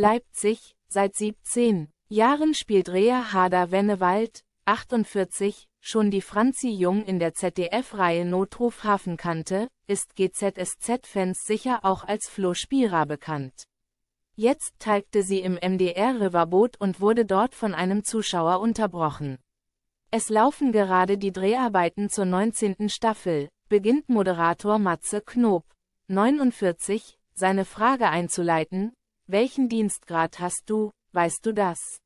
Leipzig, seit 17 Jahren spielt Rea Hader-Wennewald, 48, schon die Franzi Jung in der ZDF-Reihe Notruf Hafenkante, ist GZSZ-Fans sicher auch als Flo Spira bekannt. Jetzt teilte sie im MDR Riverboot und wurde dort von einem Zuschauer unterbrochen. Es laufen gerade die Dreharbeiten zur 19. Staffel, beginnt Moderator Matze Knob, 49, seine Frage einzuleiten, welchen Dienstgrad hast du, weißt du das?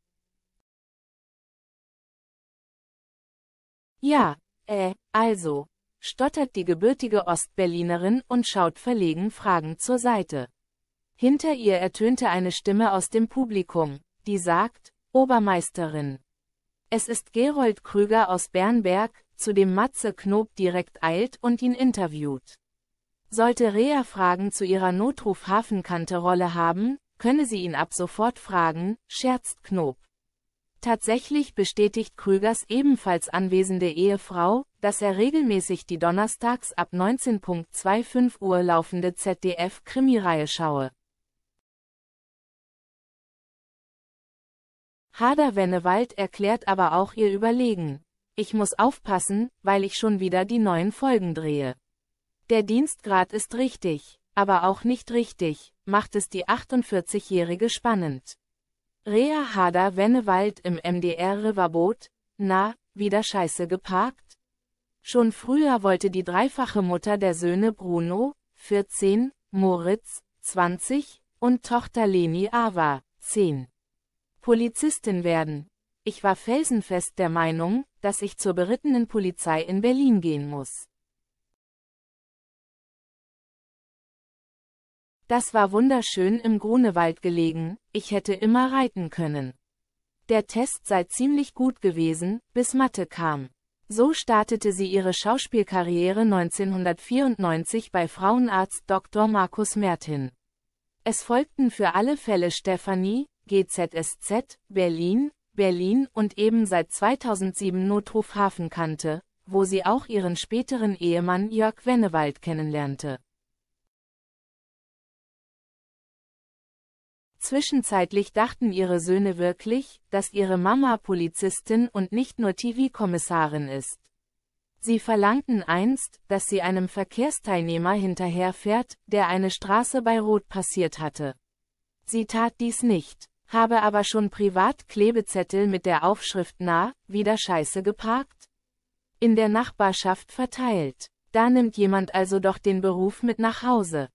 Ja, äh, also, stottert die gebürtige Ostberlinerin und schaut verlegen fragend zur Seite. Hinter ihr ertönte eine Stimme aus dem Publikum, die sagt, Obermeisterin. Es ist Gerold Krüger aus Bernberg, zu dem Matze Knob direkt eilt und ihn interviewt. Sollte Rea Fragen zu ihrer Notruf-Hafenkante-Rolle haben, könne sie ihn ab sofort fragen, scherzt Knob. Tatsächlich bestätigt Krügers ebenfalls anwesende Ehefrau, dass er regelmäßig die donnerstags ab 19.25 Uhr laufende ZDF-Krimireihe schaue. Hader Wennewald erklärt aber auch ihr Überlegen. Ich muss aufpassen, weil ich schon wieder die neuen Folgen drehe. Der Dienstgrad ist richtig aber auch nicht richtig, macht es die 48-Jährige spannend. Rea Hader Wennewald im MDR Riverboot, na, wieder scheiße geparkt? Schon früher wollte die dreifache Mutter der Söhne Bruno, 14, Moritz, 20, und Tochter Leni Ava, 10, Polizistin werden. Ich war felsenfest der Meinung, dass ich zur berittenen Polizei in Berlin gehen muss. Das war wunderschön im Grunewald gelegen, ich hätte immer reiten können. Der Test sei ziemlich gut gewesen, bis Mathe kam. So startete sie ihre Schauspielkarriere 1994 bei Frauenarzt Dr. Markus Mertin. Es folgten für alle Fälle Stefanie, GZSZ, Berlin, Berlin und eben seit 2007 Notruf Hafenkante, wo sie auch ihren späteren Ehemann Jörg Wennewald kennenlernte. Zwischenzeitlich dachten ihre Söhne wirklich, dass ihre Mama Polizistin und nicht nur TV-Kommissarin ist. Sie verlangten einst, dass sie einem Verkehrsteilnehmer hinterherfährt, der eine Straße bei Rot passiert hatte. Sie tat dies nicht, habe aber schon privat Klebezettel mit der Aufschrift Na, wieder Scheiße geparkt? In der Nachbarschaft verteilt. Da nimmt jemand also doch den Beruf mit nach Hause.